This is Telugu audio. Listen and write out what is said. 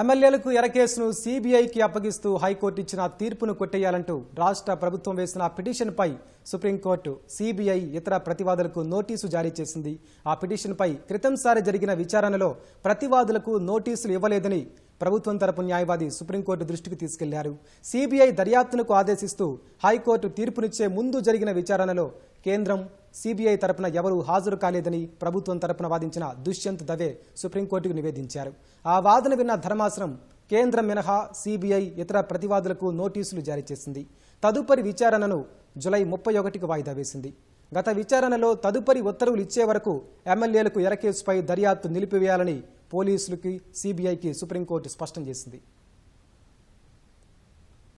ఎమ్మెల్యేలకు ఎరకేసును సీబీఐకి అప్పగిస్తూ హైకోర్టు ఇచ్చిన తీర్పును కొట్టేయాలంటూ రాష్ట్ర ప్రభుత్వం వేసిన పిటిషన్పై సుప్రీంకోర్టు సీబీఐ ఇతర ప్రతివాదులకు నోటీసు జారీ చేసింది ఆ పిటిషన్పై క్రితంసారి జరిగిన విచారణలో ప్రతివాదులకు నోటీసులు ఇవ్వలేదని ప్రభుత్వం తరపు న్యాయవాది సుప్రీంకోర్టు దృష్టికి తీసుకెళ్లారు సీబీఐ దర్యాప్తునకు ఆదేశిస్తూ హైకోర్టు తీర్పునిచ్చే ముందు జరిగిన విచారణలో కేంద్రం సీబీఐ తరపున ఎవరూ హాజరు కాలేదని ప్రభుత్వం తరపున వాదించిన దుష్యంత్ దవే సుప్రీంకోర్టుకు నివేదించారు ఆ వాదన విన్న ధర్మాసనం కేంద్రం మినహా సీబీఐ ఇతర ప్రతివాదులకు నోటీసులు జారీ చేసింది తదుపరి విచారణను జులై ముప్పై ఒకటికి వాయిదా వేసింది గత విచారణలో తదుపరి ఉత్తర్వులు ఇచ్చే వరకు ఎమ్మెల్యేలకు ఎరకేసుపై దర్యాప్తు నిలిపివేయాలని పోలీసులకి సీబీఐకి సుప్రీంకోర్టు స్పష్టం చేసింది